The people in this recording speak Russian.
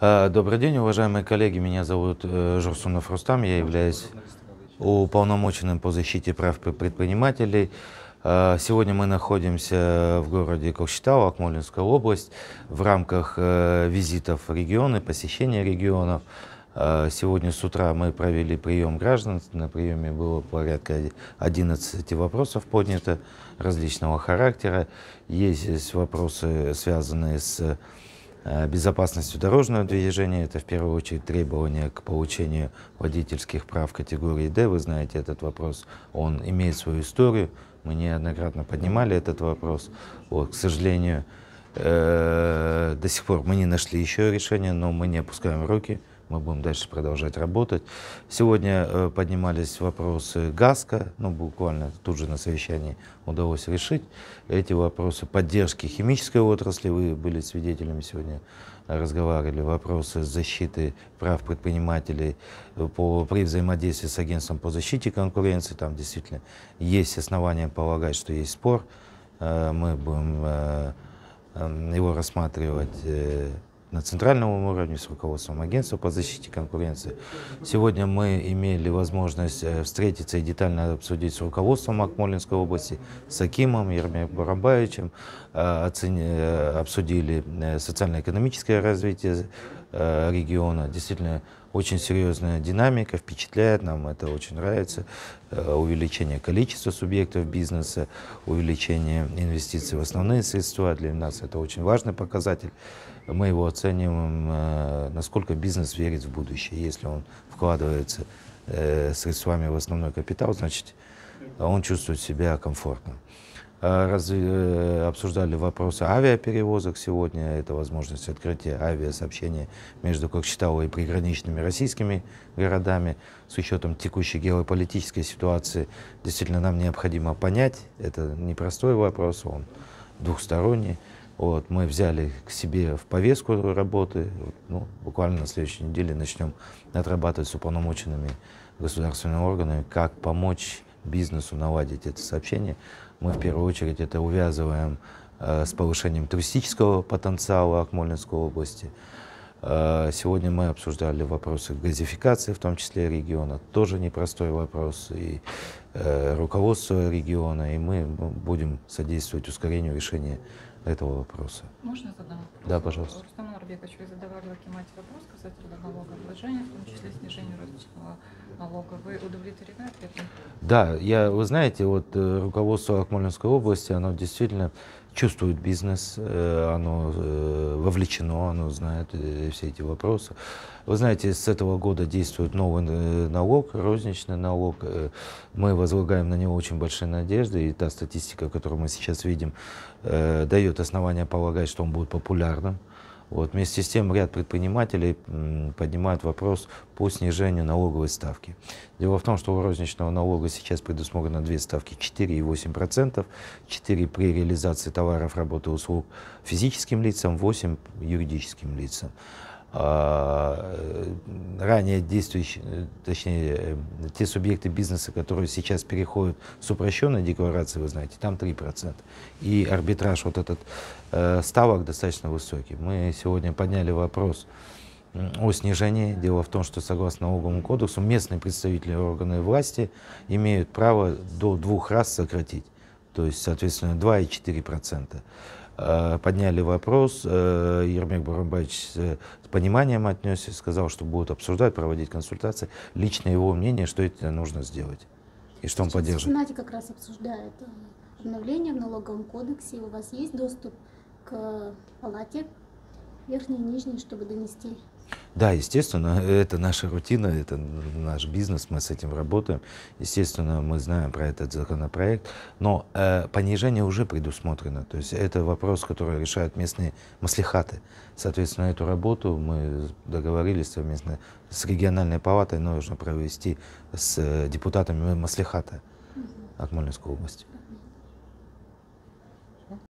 А, добрый день, уважаемые коллеги. Меня зовут э, Журсунов Рустам. Я являюсь уполномоченным по защите прав предпринимателей. А, сегодня мы находимся в городе Кокшетау, Акмолинская область, в рамках э, визитов в регионы, посещения регионов. А, сегодня с утра мы провели прием граждан. На приеме было порядка 11 вопросов поднято различного характера. Есть вопросы, связанные с Э, безопасностью дорожного движения. Это в первую очередь требования к получению водительских прав категории D. Вы знаете этот вопрос, он имеет свою историю. Мы неоднократно поднимали этот вопрос. Вот, к сожалению, э, до сих пор мы не нашли еще решения, но мы не опускаем руки мы будем дальше продолжать работать. Сегодня э, поднимались вопросы ГАСКО, ну, буквально тут же на совещании удалось решить эти вопросы поддержки химической отрасли, вы были свидетелями сегодня, разговаривали, вопросы защиты прав предпринимателей э, по, при взаимодействии с агентством по защите конкуренции, там действительно есть основания полагать, что есть спор, э, мы будем его рассматривать на центральном уровне с руководством агентства по защите конкуренции. Сегодня мы имели возможность э, встретиться и детально обсудить с руководством Акмолинской области, с Акимом Ермеем Барабаевичем, э, оцени, э, обсудили социально-экономическое развитие региона. Действительно, очень серьезная динамика, впечатляет, нам это очень нравится. Э, увеличение количества субъектов бизнеса, увеличение инвестиций в основные средства. Для нас это очень важный показатель. Мы его оцениваем, э, насколько бизнес верит в будущее. Если он вкладывается э, средствами в основной капитал, значит, он чувствует себя комфортно. Э, Разви... Э, обсуждали вопросы авиаперевозок сегодня. Это возможность открытия авиасообщения между Кокчетау и приграничными российскими городами. С учетом текущей геополитической ситуации, действительно, нам необходимо понять, это непростой вопрос, он двухсторонний. Вот, мы взяли к себе в повестку работы, ну, буквально на следующей неделе начнем отрабатывать с уполномоченными государственными органами, как помочь бизнесу наладить это сообщение, мы в первую очередь это увязываем э, с повышением туристического потенциала Акмолинской области. Э, сегодня мы обсуждали вопросы газификации, в том числе региона. Тоже непростой вопрос. И э, руководство региона, и мы будем содействовать ускорению решения этого вопроса. Можно задам вопрос? Да, пожалуйста. Рустам Нарбекович, вы задавали Акимате вопрос касательно Азербайджане, в том числе снижение родственного налога. Вы удовлетворены ответом? Да, я, вы знаете, вот э, руководство Акмолинской области, оно действительно чувствует бизнес, э, оно э, вовлечено, оно знает все эти вопросы. Вы знаете, с этого года действует новый налог, розничный налог. Мы возлагаем на него очень большие надежды, и та статистика, которую мы сейчас видим, дает основания полагать, что он будет популярным. Вот. Вместе с тем ряд предпринимателей поднимают вопрос по снижению налоговой ставки. Дело в том, что у розничного налога сейчас предусмотрено две ставки 4 и 8 процентов, 4 при реализации товаров, работы, услуг физическим лицам, 8 юридическим лицам. А, ранее действующие, точнее, э, те субъекты бизнеса, которые сейчас переходят с упрощенной декларации, вы знаете, там 3%. И арбитраж вот этот э, ставок достаточно высокий. Мы сегодня подняли вопрос о снижении. Дело в том, что согласно налоговому кодексу местные представители органов власти имеют право до двух раз сократить, то есть, соответственно, 2 и 4 процента. Э, подняли вопрос. Э, Ермек Барамбаевич с пониманием отнесся, сказал, что будут обсуждать, проводить консультации. Лично его мнение, что это нужно сделать и что он Сейчас поддерживает. Сенате как раз обсуждает э, обновление в налоговом кодексе. У вас есть доступ к палате верхней и нижней, чтобы донести да, естественно, это наша рутина, это наш бизнес, мы с этим работаем. Естественно, мы знаем про этот законопроект, но э, понижение уже предусмотрено. То есть это вопрос, который решают местные маслихаты. Соответственно, эту работу мы договорились совместно с региональной палатой, нужно провести с э, депутатами маслихата Акмолинской области.